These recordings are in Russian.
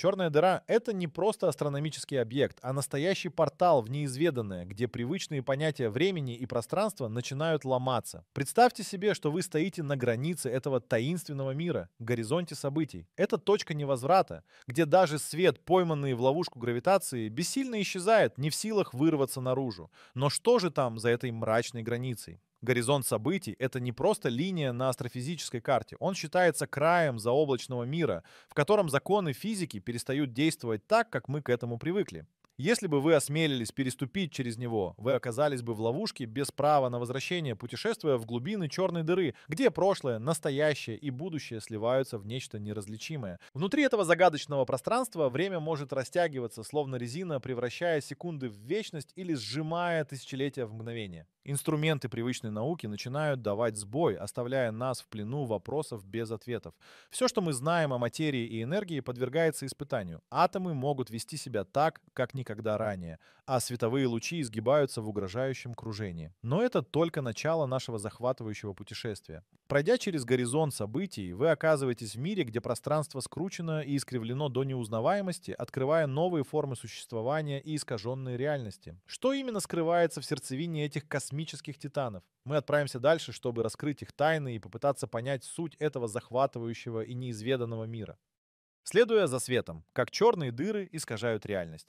Черная дыра — это не просто астрономический объект, а настоящий портал в неизведанное, где привычные понятия времени и пространства начинают ломаться. Представьте себе, что вы стоите на границе этого таинственного мира, горизонте событий. Это точка невозврата, где даже свет, пойманный в ловушку гравитации, бессильно исчезает, не в силах вырваться наружу. Но что же там за этой мрачной границей? горизонт событий — это не просто линия на астрофизической карте. Он считается краем заоблачного мира, в котором законы физики перестают действовать так, как мы к этому привыкли. Если бы вы осмелились переступить через него, вы оказались бы в ловушке без права на возвращение, путешествуя в глубины черной дыры, где прошлое, настоящее и будущее сливаются в нечто неразличимое. Внутри этого загадочного пространства время может растягиваться, словно резина, превращая секунды в вечность или сжимая тысячелетия в мгновение. Инструменты привычной науки начинают давать сбой, оставляя нас в плену вопросов без ответов. Все, что мы знаем о материи и энергии, подвергается испытанию. Атомы могут вести себя так, как никогда никогда ранее, а световые лучи изгибаются в угрожающем кружении. Но это только начало нашего захватывающего путешествия. Пройдя через горизонт событий, вы оказываетесь в мире, где пространство скручено и искривлено до неузнаваемости, открывая новые формы существования и искаженные реальности. Что именно скрывается в сердцевине этих космических титанов? Мы отправимся дальше, чтобы раскрыть их тайны и попытаться понять суть этого захватывающего и неизведанного мира. Следуя за светом, как черные дыры искажают реальность.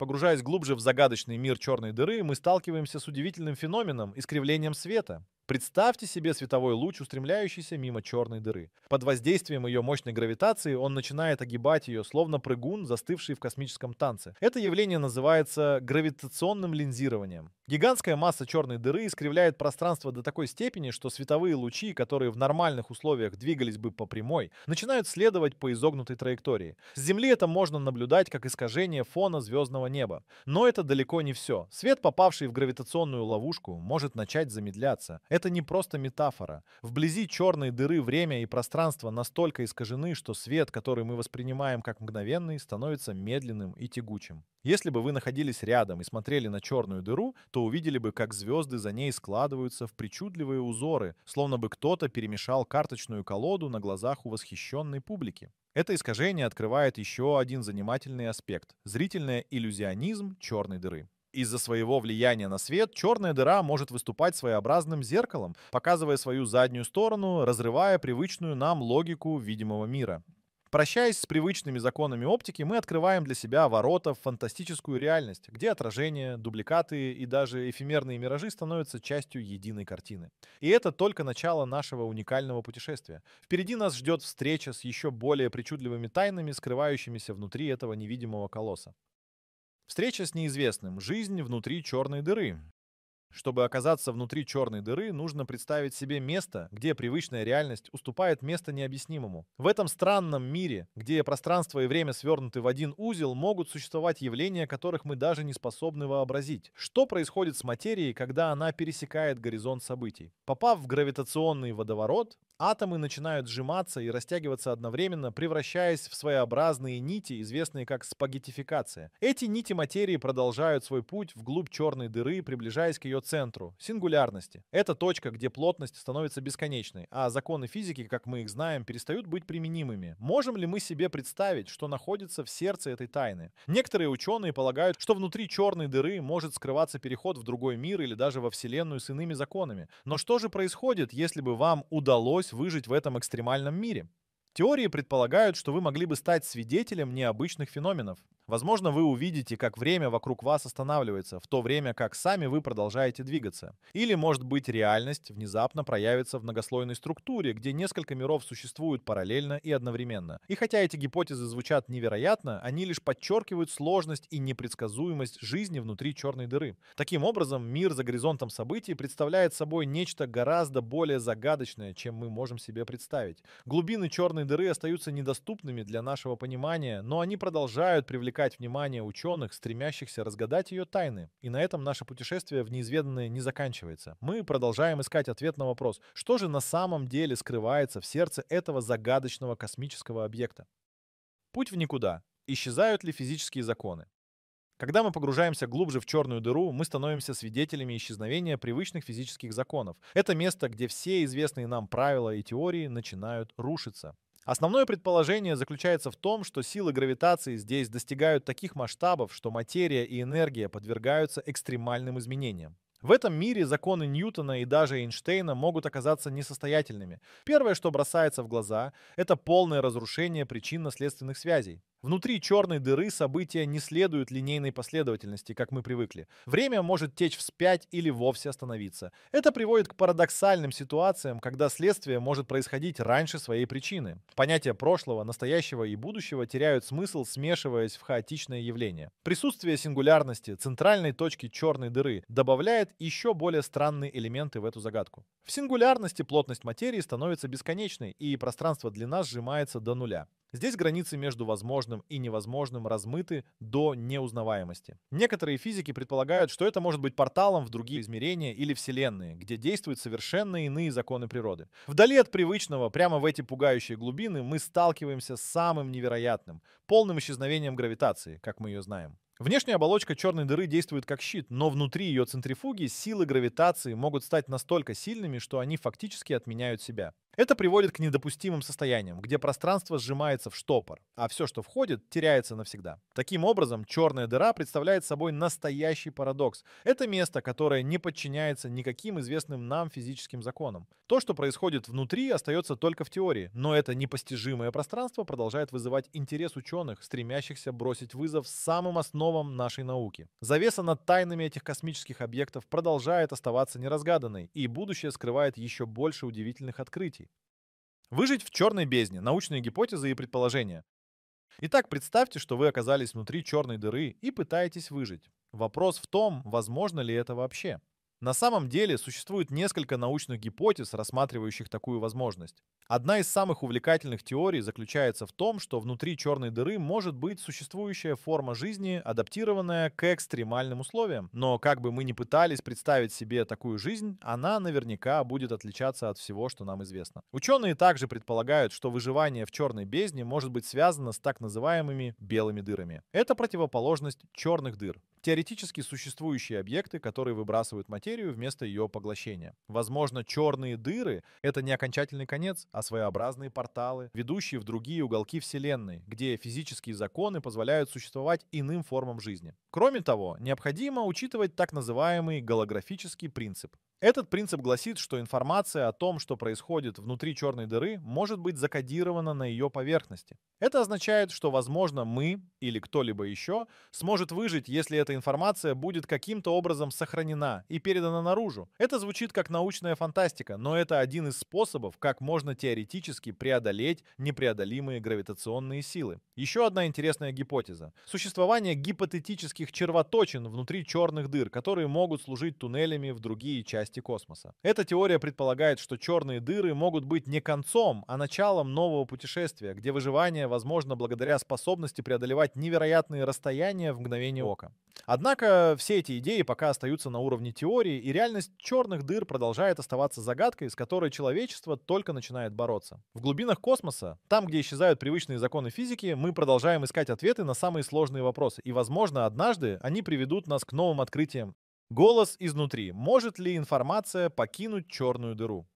Погружаясь глубже в загадочный мир черной дыры, мы сталкиваемся с удивительным феноменом искривлением света. Представьте себе световой луч, устремляющийся мимо черной дыры. Под воздействием ее мощной гравитации он начинает огибать ее, словно прыгун, застывший в космическом танце. Это явление называется гравитационным линзированием. Гигантская масса черной дыры искривляет пространство до такой степени, что световые лучи, которые в нормальных условиях двигались бы по прямой, начинают следовать по изогнутой траектории. С Земли это можно наблюдать как искажение фона звездного неба. Но это далеко не все. Свет, попавший в гравитационную ловушку, может начать замедляться. Это не просто метафора. Вблизи черной дыры время и пространство настолько искажены, что свет, который мы воспринимаем как мгновенный, становится медленным и тягучим. Если бы вы находились рядом и смотрели на черную дыру, то увидели бы, как звезды за ней складываются в причудливые узоры, словно бы кто-то перемешал карточную колоду на глазах у восхищенной публики. Это искажение открывает еще один занимательный аспект — зрительный иллюзионизм черной дыры. Из-за своего влияния на свет черная дыра может выступать своеобразным зеркалом, показывая свою заднюю сторону, разрывая привычную нам логику видимого мира. Прощаясь с привычными законами оптики, мы открываем для себя ворота в фантастическую реальность, где отражения, дубликаты и даже эфемерные миражи становятся частью единой картины. И это только начало нашего уникального путешествия. Впереди нас ждет встреча с еще более причудливыми тайнами, скрывающимися внутри этого невидимого колосса. Встреча с неизвестным. Жизнь внутри черной дыры. Чтобы оказаться внутри черной дыры, нужно представить себе место, где привычная реальность уступает место необъяснимому. В этом странном мире, где пространство и время свернуты в один узел, могут существовать явления, которых мы даже не способны вообразить. Что происходит с материей, когда она пересекает горизонт событий? Попав в гравитационный водоворот, Атомы начинают сжиматься и растягиваться одновременно, превращаясь в своеобразные нити, известные как спагетификация. Эти нити материи продолжают свой путь вглубь черной дыры, приближаясь к ее центру — сингулярности. Это точка, где плотность становится бесконечной, а законы физики, как мы их знаем, перестают быть применимыми. Можем ли мы себе представить, что находится в сердце этой тайны? Некоторые ученые полагают, что внутри черной дыры может скрываться переход в другой мир или даже во Вселенную с иными законами. Но что же происходит, если бы вам удалось удалось выжить в этом экстремальном мире? Теории предполагают, что вы могли бы стать свидетелем необычных феноменов. Возможно, вы увидите, как время вокруг вас останавливается, в то время как сами вы продолжаете двигаться. Или, может быть, реальность внезапно проявится в многослойной структуре, где несколько миров существуют параллельно и одновременно. И хотя эти гипотезы звучат невероятно, они лишь подчеркивают сложность и непредсказуемость жизни внутри черной дыры. Таким образом, мир за горизонтом событий представляет собой нечто гораздо более загадочное, чем мы можем себе представить. Глубины черной дыры остаются недоступными для нашего понимания, но они продолжают привлекать привлекать внимание ученых, стремящихся разгадать ее тайны. И на этом наше путешествие в неизведанное не заканчивается. Мы продолжаем искать ответ на вопрос, что же на самом деле скрывается в сердце этого загадочного космического объекта. Путь в никуда. Исчезают ли физические законы? Когда мы погружаемся глубже в черную дыру, мы становимся свидетелями исчезновения привычных физических законов. Это место, где все известные нам правила и теории начинают рушиться. Основное предположение заключается в том, что силы гравитации здесь достигают таких масштабов, что материя и энергия подвергаются экстремальным изменениям. В этом мире законы Ньютона и даже Эйнштейна могут оказаться несостоятельными. Первое, что бросается в глаза, это полное разрушение причинно-следственных связей. Внутри черной дыры события не следуют линейной последовательности, как мы привыкли. Время может течь вспять или вовсе остановиться. Это приводит к парадоксальным ситуациям, когда следствие может происходить раньше своей причины. Понятия прошлого, настоящего и будущего теряют смысл, смешиваясь в хаотичное явление. Присутствие сингулярности, центральной точки черной дыры, добавляет добавляет еще более странные элементы в эту загадку. В сингулярности плотность материи становится бесконечной, и пространство длина сжимается до нуля. Здесь границы между возможным и невозможным размыты до неузнаваемости. Некоторые физики предполагают, что это может быть порталом в другие измерения или вселенные, где действуют совершенно иные законы природы. Вдали от привычного, прямо в эти пугающие глубины, мы сталкиваемся с самым невероятным, полным исчезновением гравитации, как мы ее знаем. Внешняя оболочка черной дыры действует как щит, но внутри ее центрифуги силы гравитации могут стать настолько сильными, что они фактически отменяют себя. Это приводит к недопустимым состояниям, где пространство сжимается в штопор, а все, что входит, теряется навсегда. Таким образом, черная дыра представляет собой настоящий парадокс. Это место, которое не подчиняется никаким известным нам физическим законам. То, что происходит внутри, остается только в теории, но это непостижимое пространство продолжает вызывать интерес ученых, стремящихся бросить вызов самым основным основам нашей науки. Завеса над тайнами этих космических объектов продолжает оставаться неразгаданной, и будущее скрывает еще больше удивительных открытий. Выжить в черной бездне – научные гипотезы и предположения. Итак, представьте, что вы оказались внутри черной дыры и пытаетесь выжить. Вопрос в том, возможно ли это вообще. На самом деле существует несколько научных гипотез, рассматривающих такую возможность. Одна из самых увлекательных теорий заключается в том, что внутри черной дыры может быть существующая форма жизни, адаптированная к экстремальным условиям. Но как бы мы ни пытались представить себе такую жизнь, она наверняка будет отличаться от всего, что нам известно. Ученые также предполагают, что выживание в черной бездне может быть связано с так называемыми белыми дырами. Это противоположность черных дыр. Теоретически существующие объекты, которые выбрасывают материю вместо ее поглощения. Возможно, черные дыры — это не окончательный конец, а своеобразные порталы, ведущие в другие уголки Вселенной, где физические законы позволяют существовать иным формам жизни. Кроме того, необходимо учитывать так называемый голографический принцип. Этот принцип гласит, что информация о том, что происходит внутри черной дыры, может быть закодирована на ее поверхности. Это означает, что, возможно, мы или кто-либо еще сможет выжить, если эта информация будет каким-то образом сохранена и передана наружу. Это звучит как научная фантастика, но это один из способов, как можно теоретически преодолеть непреодолимые гравитационные силы. Еще одна интересная гипотеза. Существование гипотетических червоточин внутри черных дыр, которые могут служить туннелями в другие части части космоса. Эта теория предполагает, что черные дыры могут быть не концом, а началом нового путешествия, где выживание возможно благодаря способности преодолевать невероятные расстояния в мгновение ока. Однако все эти идеи пока остаются на уровне теории, и реальность черных дыр продолжает оставаться загадкой, с которой человечество только начинает бороться. В глубинах космоса, там, где исчезают привычные законы физики, мы продолжаем искать ответы на самые сложные вопросы, и, возможно, однажды они приведут нас к новым открытиям Голос изнутри. Может ли информация покинуть черную дыру?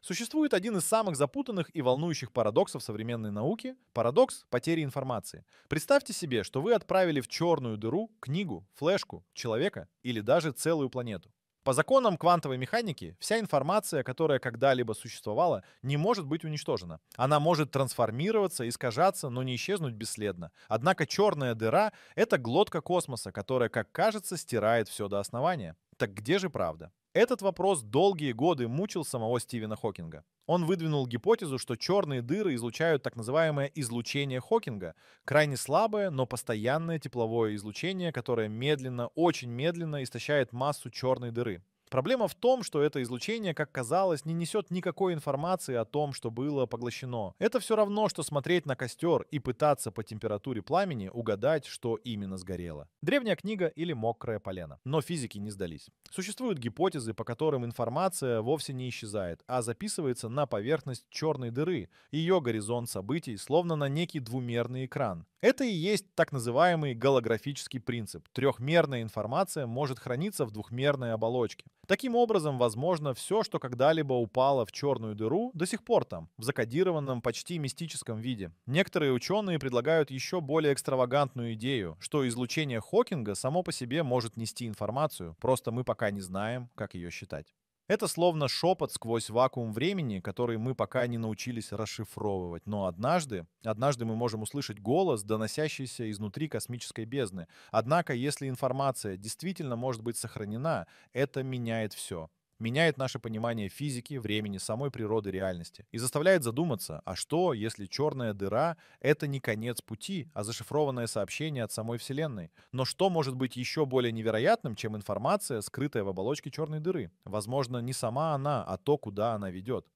Существует один из самых запутанных и волнующих парадоксов современной науки – парадокс потери информации. Представьте себе, что вы отправили в черную дыру книгу, флешку, человека или даже целую планету. По законам квантовой механики вся информация, которая когда-либо существовала, не может быть уничтожена. Она может трансформироваться, искажаться, но не исчезнуть бесследно. Однако черная дыра — это глотка космоса, которая, как кажется, стирает все до основания. Так где же правда? Этот вопрос долгие годы мучил самого Стивена Хокинга. Он выдвинул гипотезу, что черные дыры излучают так называемое излучение Хокинга, крайне слабое, но постоянное тепловое излучение, которое медленно, очень медленно истощает массу черной дыры. Проблема в том, что это излучение, как казалось, не несет никакой информации о том, что было поглощено. Это все равно, что смотреть на костер и пытаться по температуре пламени угадать, что именно сгорело. Древняя книга или мокрое полено. Но физики не сдались. Существуют гипотезы, по которым информация вовсе не исчезает, а записывается на поверхность черной дыры, ее горизонт событий, словно на некий двумерный экран. Это и есть так называемый голографический принцип. Трехмерная информация может храниться в двухмерной оболочке. Таким образом, возможно, все, что когда-либо упало в черную дыру, до сих пор там, в закодированном, почти мистическом виде. Некоторые ученые предлагают еще более экстравагантную идею, что излучение Хокинга само по себе может нести информацию, просто мы пока не знаем, как ее считать. Это словно шепот сквозь вакуум времени, который мы пока не научились расшифровывать. Но однажды, однажды мы можем услышать голос, доносящийся изнутри космической бездны. Однако, если информация действительно может быть сохранена, это меняет все меняет наше понимание физики, времени, самой природы реальности и заставляет задуматься, а что, если черная дыра — это не конец пути, а зашифрованное сообщение от самой Вселенной? Но что может быть еще более невероятным, чем информация, скрытая в оболочке черной дыры? Возможно, не сама она, а то, куда она ведет.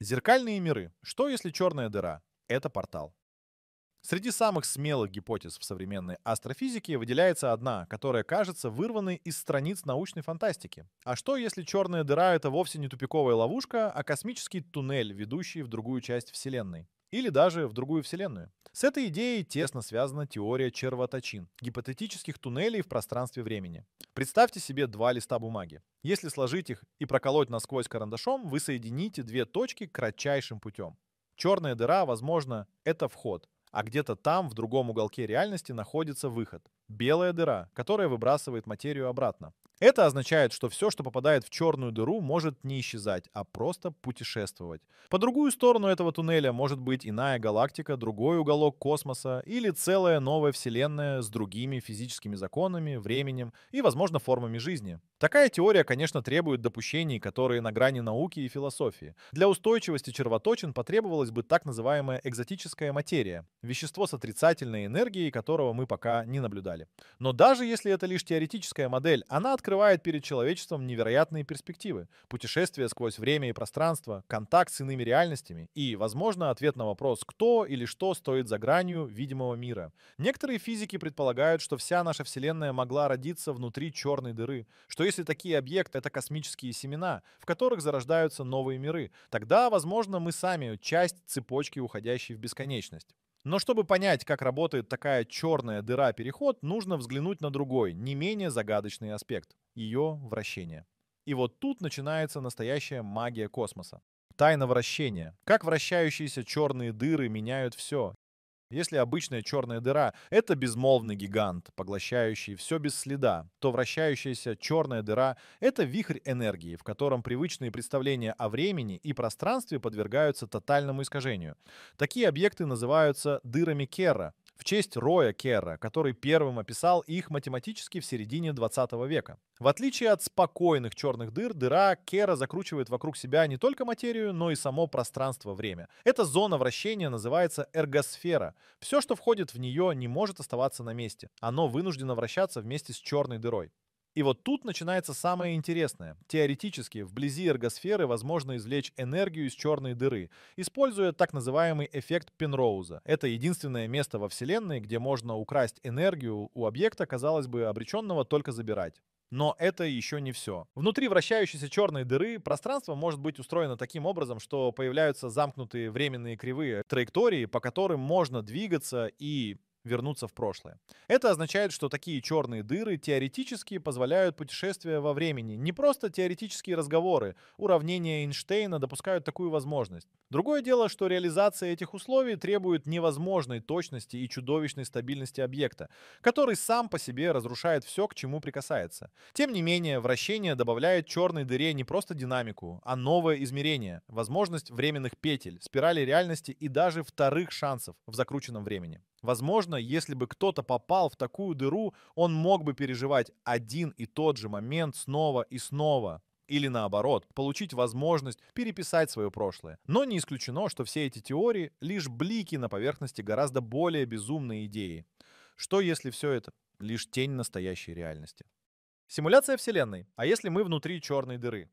Зеркальные миры. Что если черная дыра — это портал? Среди самых смелых гипотез в современной астрофизике выделяется одна, которая кажется вырванной из страниц научной фантастики. А что, если черная дыра — это вовсе не тупиковая ловушка, а космический туннель, ведущий в другую часть Вселенной? или даже в другую вселенную. С этой идеей тесно связана теория червоточин, гипотетических туннелей в пространстве времени. Представьте себе два листа бумаги. Если сложить их и проколоть насквозь карандашом, вы соедините две точки кратчайшим путем. Черная дыра, возможно, это вход, а где-то там, в другом уголке реальности, находится выход. Белая дыра, которая выбрасывает материю обратно. Это означает, что все, что попадает в черную дыру, может не исчезать, а просто путешествовать. По другую сторону этого туннеля может быть иная галактика, другой уголок космоса или целая новая вселенная с другими физическими законами, временем и, возможно, формами жизни. Такая теория, конечно, требует допущений, которые на грани науки и философии. Для устойчивости червоточин потребовалась бы так называемая экзотическая материя, вещество с отрицательной энергией, которого мы пока не наблюдали. Но даже если это лишь теоретическая модель, она открывает перед человечеством невероятные перспективы. Путешествие сквозь время и пространство, контакт с иными реальностями и, возможно, ответ на вопрос, кто или что стоит за гранью видимого мира. Некоторые физики предполагают, что вся наша Вселенная могла родиться внутри черной дыры, что если если такие объекты — это космические семена, в которых зарождаются новые миры, тогда, возможно, мы сами часть цепочки, уходящей в бесконечность. Но чтобы понять, как работает такая черная дыра-переход, нужно взглянуть на другой, не менее загадочный аспект — ее вращение. И вот тут начинается настоящая магия космоса. Тайна вращения. Как вращающиеся черные дыры меняют все. Если обычная черная дыра — это безмолвный гигант, поглощающий все без следа, то вращающаяся черная дыра — это вихрь энергии, в котором привычные представления о времени и пространстве подвергаются тотальному искажению. Такие объекты называются дырами Керра, в честь Роя Керра, который первым описал их математически в середине 20 века. В отличие от спокойных черных дыр, дыра Кера закручивает вокруг себя не только материю, но и само пространство-время. Эта зона вращения называется эргосфера. Все, что входит в нее, не может оставаться на месте. Оно вынуждено вращаться вместе с черной дырой. И вот тут начинается самое интересное. Теоретически, вблизи эргосферы возможно извлечь энергию из черной дыры, используя так называемый эффект Пенроуза. Это единственное место во Вселенной, где можно украсть энергию у объекта, казалось бы, обреченного только забирать. Но это еще не все. Внутри вращающейся черной дыры пространство может быть устроено таким образом, что появляются замкнутые временные кривые траектории, по которым можно двигаться и вернуться в прошлое. Это означает, что такие черные дыры теоретически позволяют путешествия во времени. Не просто теоретические разговоры, уравнения Эйнштейна допускают такую возможность. Другое дело, что реализация этих условий требует невозможной точности и чудовищной стабильности объекта, который сам по себе разрушает все, к чему прикасается. Тем не менее, вращение добавляет черной дыре не просто динамику, а новое измерение, возможность временных петель, спирали реальности и даже вторых шансов в закрученном времени. Возможно, если бы кто-то попал в такую дыру, он мог бы переживать один и тот же момент снова и снова. Или наоборот, получить возможность переписать свое прошлое. Но не исключено, что все эти теории — лишь блики на поверхности гораздо более безумной идеи. Что если все это — лишь тень настоящей реальности? Симуляция Вселенной. А если мы внутри черной дыры?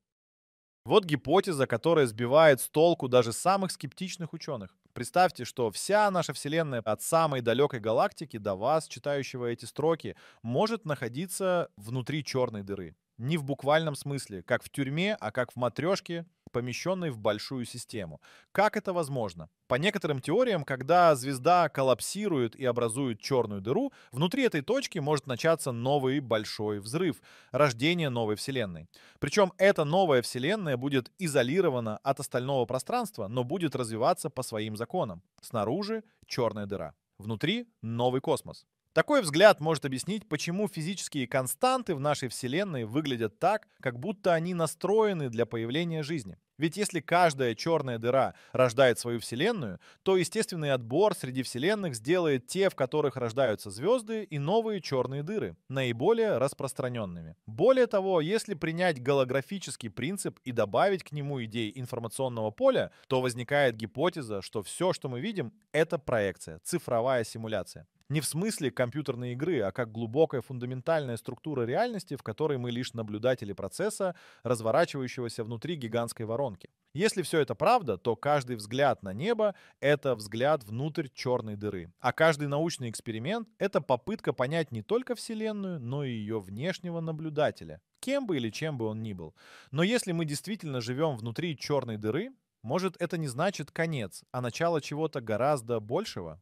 Вот гипотеза, которая сбивает с толку даже самых скептичных ученых. Представьте, что вся наша Вселенная от самой далекой галактики до вас, читающего эти строки, может находиться внутри черной дыры. Не в буквальном смысле, как в тюрьме, а как в матрешке помещенной в большую систему. Как это возможно? По некоторым теориям, когда звезда коллапсирует и образует черную дыру, внутри этой точки может начаться новый большой взрыв, рождение новой Вселенной. Причем эта новая Вселенная будет изолирована от остального пространства, но будет развиваться по своим законам. Снаружи черная дыра. Внутри новый космос. Такой взгляд может объяснить, почему физические константы в нашей Вселенной выглядят так, как будто они настроены для появления жизни. Ведь если каждая черная дыра рождает свою Вселенную, то естественный отбор среди Вселенных сделает те, в которых рождаются звезды, и новые черные дыры, наиболее распространенными. Более того, если принять голографический принцип и добавить к нему идеи информационного поля, то возникает гипотеза, что все, что мы видим, это проекция, цифровая симуляция. Не в смысле компьютерной игры, а как глубокая фундаментальная структура реальности, в которой мы лишь наблюдатели процесса, разворачивающегося внутри гигантской воронки. Если все это правда, то каждый взгляд на небо — это взгляд внутрь черной дыры. А каждый научный эксперимент — это попытка понять не только Вселенную, но и ее внешнего наблюдателя, кем бы или чем бы он ни был. Но если мы действительно живем внутри черной дыры, может, это не значит конец, а начало чего-то гораздо большего?